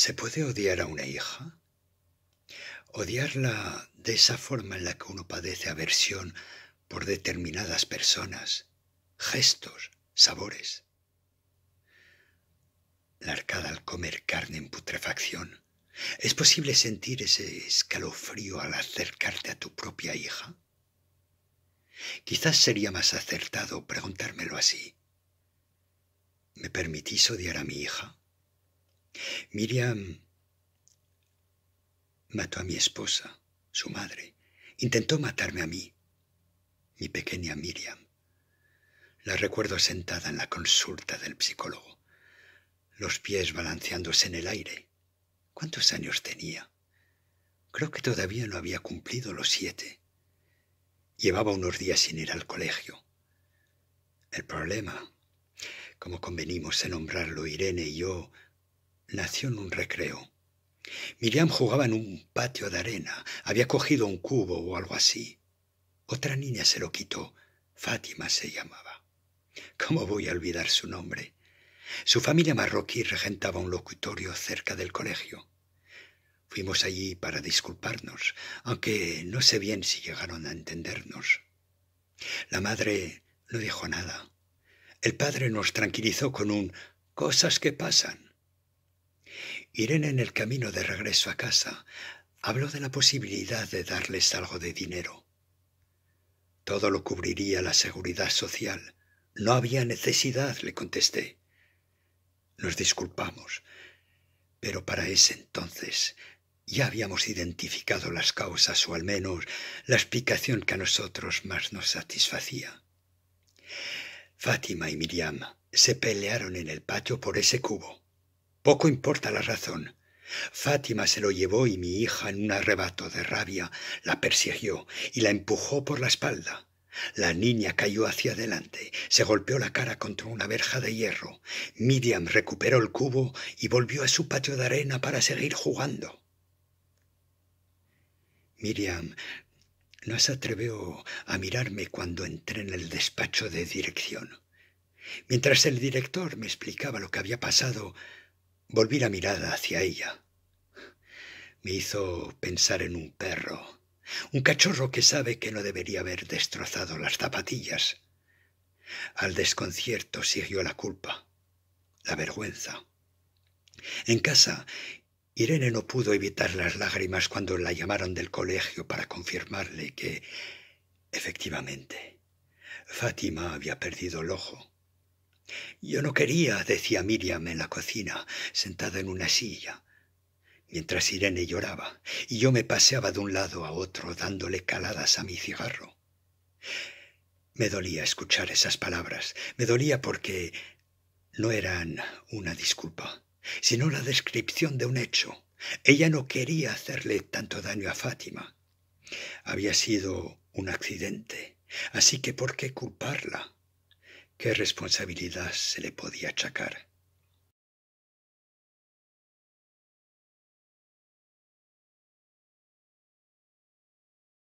¿Se puede odiar a una hija? Odiarla de esa forma en la que uno padece aversión por determinadas personas, gestos, sabores. La arcada al comer carne en putrefacción. ¿Es posible sentir ese escalofrío al acercarte a tu propia hija? Quizás sería más acertado preguntármelo así. ¿Me permitís odiar a mi hija? Miriam mató a mi esposa, su madre. Intentó matarme a mí, mi pequeña Miriam. La recuerdo sentada en la consulta del psicólogo, los pies balanceándose en el aire. ¿Cuántos años tenía? Creo que todavía no había cumplido los siete. Llevaba unos días sin ir al colegio. El problema, como convenimos en nombrarlo Irene y yo nació en un recreo. Miriam jugaba en un patio de arena, había cogido un cubo o algo así. Otra niña se lo quitó, Fátima se llamaba. ¿Cómo voy a olvidar su nombre? Su familia marroquí regentaba un locutorio cerca del colegio. Fuimos allí para disculparnos, aunque no sé bien si llegaron a entendernos. La madre no dijo nada. El padre nos tranquilizó con un cosas que pasan. Irene en el camino de regreso a casa habló de la posibilidad de darles algo de dinero. Todo lo cubriría la seguridad social. No había necesidad, le contesté. Nos disculpamos, pero para ese entonces ya habíamos identificado las causas o al menos la explicación que a nosotros más nos satisfacía. Fátima y Miriam se pelearon en el patio por ese cubo. Poco importa la razón. Fátima se lo llevó y mi hija en un arrebato de rabia la persiguió y la empujó por la espalda. La niña cayó hacia adelante, se golpeó la cara contra una verja de hierro. Miriam recuperó el cubo y volvió a su patio de arena para seguir jugando. Miriam no se atrevió a mirarme cuando entré en el despacho de dirección. Mientras el director me explicaba lo que había pasado, Volví la mirada hacia ella. Me hizo pensar en un perro, un cachorro que sabe que no debería haber destrozado las zapatillas. Al desconcierto siguió la culpa, la vergüenza. En casa, Irene no pudo evitar las lágrimas cuando la llamaron del colegio para confirmarle que, efectivamente, Fátima había perdido el ojo. Yo no quería, decía Miriam en la cocina, sentada en una silla, mientras Irene lloraba, y yo me paseaba de un lado a otro dándole caladas a mi cigarro. Me dolía escuchar esas palabras, me dolía porque no eran una disculpa, sino la descripción de un hecho. Ella no quería hacerle tanto daño a Fátima. Había sido un accidente, así que ¿por qué culparla? ¿Qué responsabilidad se le podía achacar?